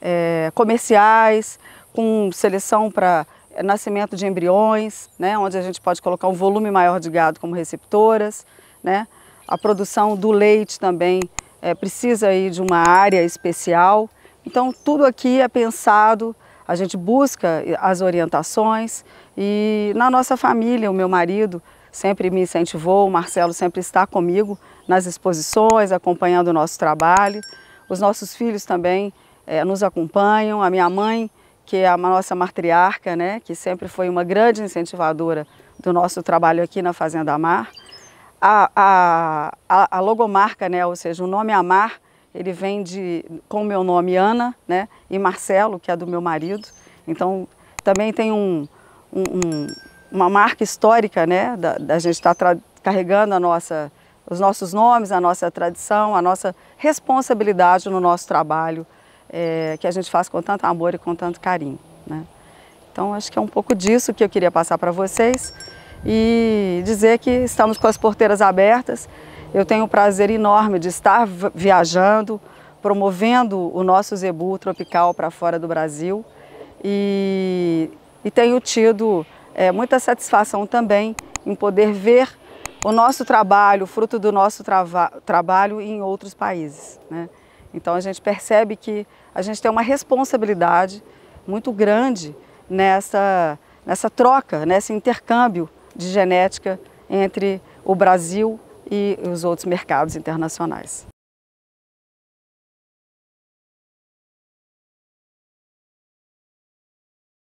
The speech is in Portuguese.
é, comerciais, com seleção para é, nascimento de embriões, né, onde a gente pode colocar um volume maior de gado como receptoras. Né? A produção do leite também é, precisa aí de uma área especial. Então, tudo aqui é pensado, a gente busca as orientações e na nossa família, o meu marido sempre me incentivou, o Marcelo sempre está comigo nas exposições, acompanhando o nosso trabalho. Os nossos filhos também é, nos acompanham, a minha mãe, que é a nossa matriarca, né, que sempre foi uma grande incentivadora do nosso trabalho aqui na Fazenda Amar. A, a, a, a logomarca, né, ou seja, o nome Amar, ele vem de, com o meu nome Ana né, e Marcelo, que é do meu marido. Então, também tem um, um, uma marca histórica, né, da, da gente estar tá carregando a nossa, os nossos nomes, a nossa tradição, a nossa responsabilidade no nosso trabalho, é, que a gente faz com tanto amor e com tanto carinho. Né? Então, acho que é um pouco disso que eu queria passar para vocês e dizer que estamos com as porteiras abertas. Eu tenho o prazer enorme de estar viajando, promovendo o nosso zebu tropical para fora do Brasil e, e tenho tido é, muita satisfação também em poder ver o nosso trabalho, fruto do nosso trabalho em outros países. Né? Então a gente percebe que a gente tem uma responsabilidade muito grande nessa, nessa troca, nesse intercâmbio de genética entre o Brasil e os outros mercados internacionais.